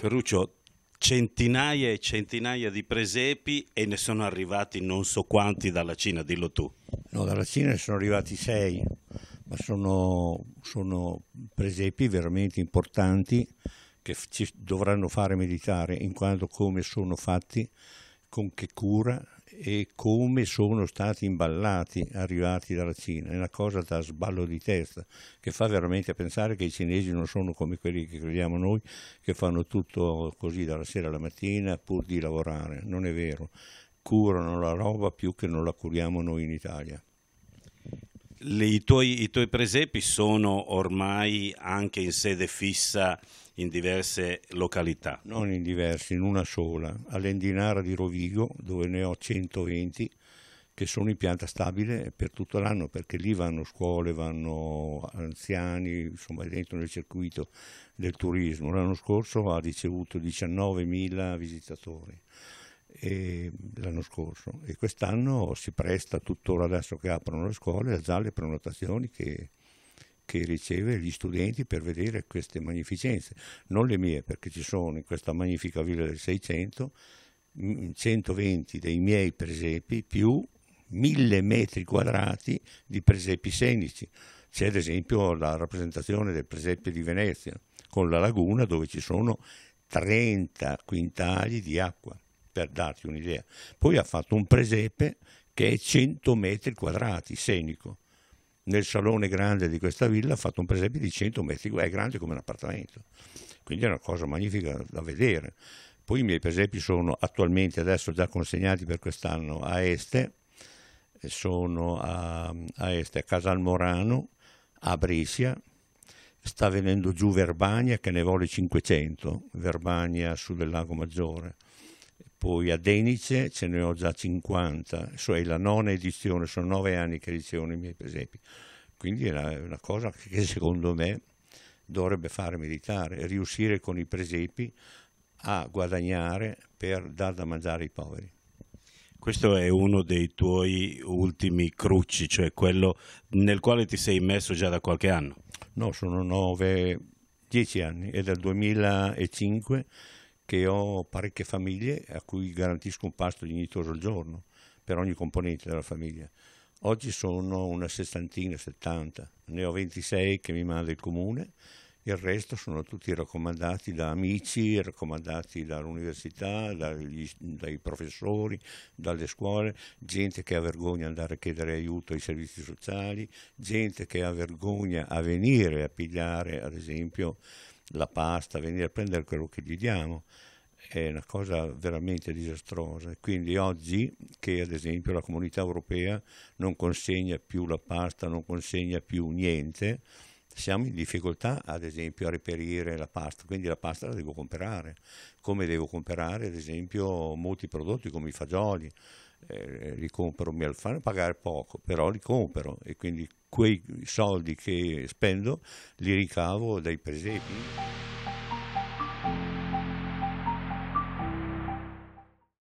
Ferruccio, centinaia e centinaia di presepi e ne sono arrivati non so quanti dalla Cina, dillo tu. No, dalla Cina ne sono arrivati sei, ma sono, sono presepi veramente importanti che ci dovranno fare meditare in quanto come sono fatti, con che cura e come sono stati imballati arrivati dalla Cina. È una cosa da sballo di testa che fa veramente pensare che i cinesi non sono come quelli che crediamo noi, che fanno tutto così dalla sera alla mattina pur di lavorare. Non è vero. Curano la roba più che non la curiamo noi in Italia. Le, i, tuoi, i, tuoi, presepi sono ormai anche in sede fissa in diverse località? Non in diverse, in una sola, all'Endinara di Rovigo, dove ne ho 120, che sono in pianta stabile per tutto l'anno, perché lì vanno scuole, vanno anziani, insomma dentro nel circuito del turismo. L'anno scorso ha ricevuto 19.000 visitatori e l'anno scorso e quest'anno si presta tuttora adesso che aprono le scuole a già le prenotazioni che, che riceve gli studenti per vedere queste magnificenze non le mie perché ci sono in questa magnifica villa del 600 120 dei miei presepi più 1000 metri quadrati di presepi scenici c'è ad esempio la rappresentazione del presepe di Venezia con la laguna dove ci sono 30 quintali di acqua per darti un'idea. Poi ha fatto un presepe che è 100 metri quadrati, scenico. Nel salone grande di questa villa ha fatto un presepe di 100 metri quadrati, è grande come un appartamento. Quindi è una cosa magnifica da vedere. Poi i miei presepi sono attualmente adesso già consegnati per quest'anno a Este, sono a, a Este, a Casalmorano, a Brescia, sta venendo giù Verbania che ne vuole 500, Verbania su del Lago Maggiore poi a Denice ce ne ho già 50, cioè la nona edizione, sono nove anni che edizione i miei presepi. Quindi è una, una cosa che secondo me dovrebbe fare militare, riuscire con i presepi a guadagnare per dar da mangiare ai poveri. Questo è uno dei tuoi ultimi crucci, cioè quello nel quale ti sei messo già da qualche anno? No, sono 9, 10 anni, è dal 2005 che ho parecchie famiglie a cui garantisco un pasto dignitoso al giorno per ogni componente della famiglia. Oggi sono una sessantina, settanta, ne ho 26 che mi manda il comune, il resto sono tutti raccomandati da amici, raccomandati dall'università, dai professori, dalle scuole, gente che ha vergogna andare a chiedere aiuto ai servizi sociali, gente che ha vergogna a venire a pigliare, ad esempio, la pasta, venire a prendere quello che gli diamo, è una cosa veramente disastrosa. Quindi oggi che ad esempio la comunità europea non consegna più la pasta, non consegna più niente, siamo in difficoltà ad esempio a reperire la pasta, quindi la pasta la devo comprare, come devo comprare ad esempio molti prodotti come i fagioli, li eh, eh, compro, mi fanno pagare poco, però li compro e quindi quei soldi che spendo li ricavo dai presepi.